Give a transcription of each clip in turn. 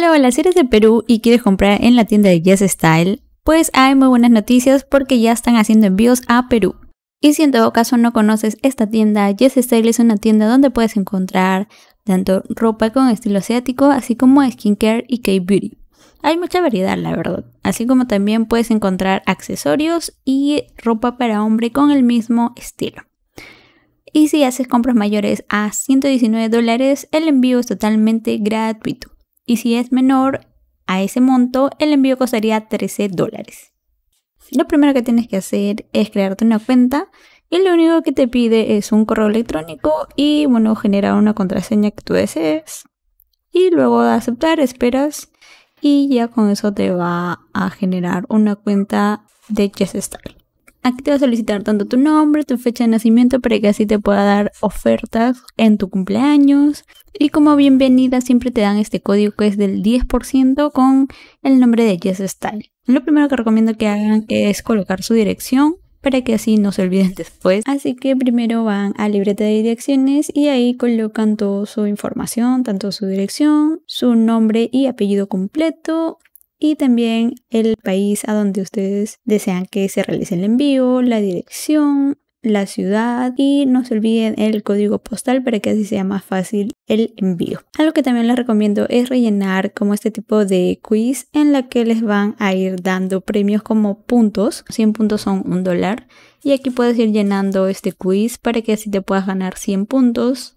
Hola, hola, si eres de Perú y quieres comprar en la tienda de Yes Style, pues hay muy buenas noticias porque ya están haciendo envíos a Perú. Y si en todo caso no conoces esta tienda, Yes Style es una tienda donde puedes encontrar tanto ropa con estilo asiático, así como skincare y K-beauty. Hay mucha variedad, la verdad. Así como también puedes encontrar accesorios y ropa para hombre con el mismo estilo. Y si haces compras mayores a 119 dólares, el envío es totalmente gratuito y si es menor a ese monto, el envío costaría 13 dólares. Lo primero que tienes que hacer es crearte una cuenta y lo único que te pide es un correo electrónico y bueno, generar una contraseña que tú desees. Y luego de aceptar, esperas y ya con eso te va a generar una cuenta de YesStyle. Aquí te va a solicitar tanto tu nombre, tu fecha de nacimiento para que así te pueda dar ofertas en tu cumpleaños. Y como bienvenida siempre te dan este código que es del 10% con el nombre de Yes Style. Lo primero que recomiendo que hagan es colocar su dirección para que así no se olviden después. Así que primero van a libreta de direcciones y ahí colocan toda su información, tanto su dirección, su nombre y apellido completo, y también el país a donde ustedes desean que se realice el envío, la dirección, la ciudad y no se olviden el código postal para que así sea más fácil el envío. Algo que también les recomiendo es rellenar como este tipo de quiz en la que les van a ir dando premios como puntos. 100 puntos son un dólar y aquí puedes ir llenando este quiz para que así te puedas ganar 100 puntos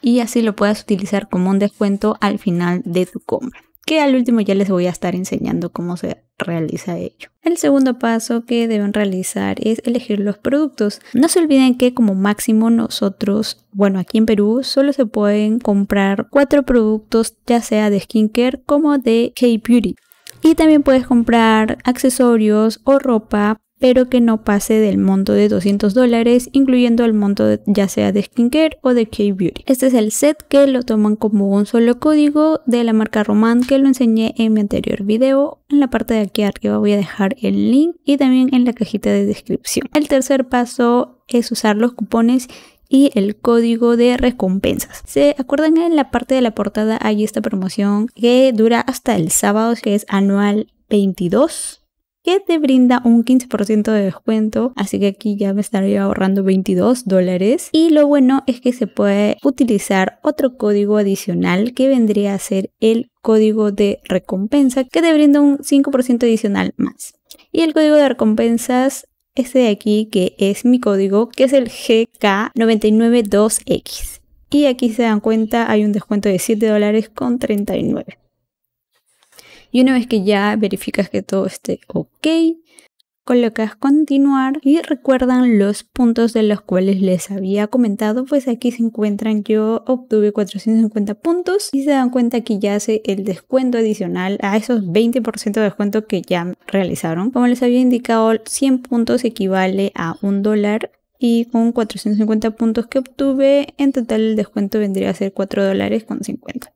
y así lo puedas utilizar como un descuento al final de tu compra al último ya les voy a estar enseñando cómo se realiza ello. El segundo paso que deben realizar es elegir los productos. No se olviden que como máximo nosotros, bueno, aquí en Perú solo se pueden comprar cuatro productos, ya sea de skincare como de K-Beauty. Y también puedes comprar accesorios o ropa pero que no pase del monto de 200 dólares, incluyendo el monto ya sea de skincare o de K-Beauty. Este es el set que lo toman como un solo código de la marca Roman que lo enseñé en mi anterior video. En la parte de aquí arriba voy a dejar el link y también en la cajita de descripción. El tercer paso es usar los cupones y el código de recompensas. ¿Se acuerdan que en la parte de la portada hay esta promoción que dura hasta el sábado que es anual 22? que te brinda un 15% de descuento, así que aquí ya me estaría ahorrando 22 dólares. Y lo bueno es que se puede utilizar otro código adicional que vendría a ser el código de recompensa que te brinda un 5% adicional más. Y el código de recompensas este de aquí que es mi código, que es el GK992X. Y aquí se dan cuenta, hay un descuento de 7 dólares con 39. Y una vez que ya verificas que todo esté ok, colocas continuar y recuerdan los puntos de los cuales les había comentado, pues aquí se encuentran, yo obtuve 450 puntos y se dan cuenta que ya hace el descuento adicional a esos 20% de descuento que ya realizaron. Como les había indicado, 100 puntos equivale a un dólar y con 450 puntos que obtuve, en total el descuento vendría a ser 4 dólares con 50.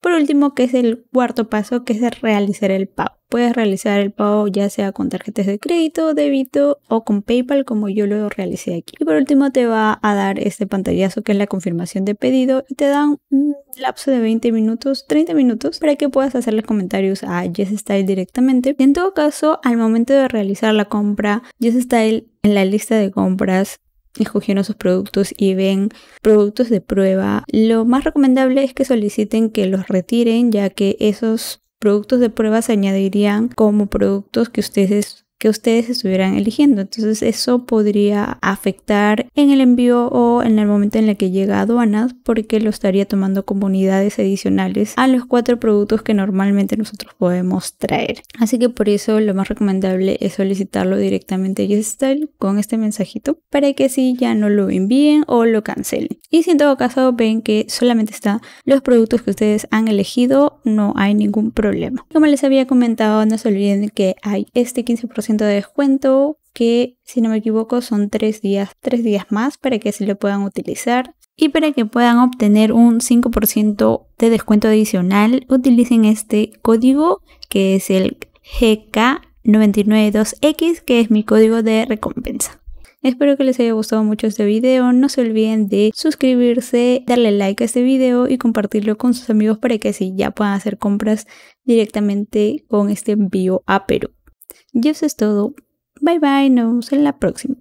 Por último, que es el cuarto paso, que es realizar el pago. Puedes realizar el pago ya sea con tarjetas de crédito, débito o con PayPal como yo lo realicé aquí. Y por último te va a dar este pantallazo que es la confirmación de pedido y te dan un lapso de 20 minutos, 30 minutos para que puedas hacerle comentarios a YesStyle directamente. Y en todo caso, al momento de realizar la compra, YesStyle en la lista de compras escogiendo sus productos y ven productos de prueba, lo más recomendable es que soliciten que los retiren ya que esos productos de prueba se añadirían como productos que ustedes que ustedes estuvieran eligiendo. Entonces eso podría afectar en el envío o en el momento en el que llega a aduanas porque lo estaría tomando como unidades adicionales a los cuatro productos que normalmente nosotros podemos traer. Así que por eso lo más recomendable es solicitarlo directamente a YesStyle con este mensajito para que si ya no lo envíen o lo cancelen. Y si en todo caso ven que solamente están los productos que ustedes han elegido, no hay ningún problema. Como les había comentado, no se olviden que hay este 15% de descuento, que si no me equivoco son tres días, tres días más para que se lo puedan utilizar. Y para que puedan obtener un 5% de descuento adicional, utilicen este código que es el GK992X, que es mi código de recompensa. Espero que les haya gustado mucho este video, no se olviden de suscribirse, darle like a este video y compartirlo con sus amigos para que así ya puedan hacer compras directamente con este envío a Perú. Y eso es todo. Bye bye, nos vemos en la próxima.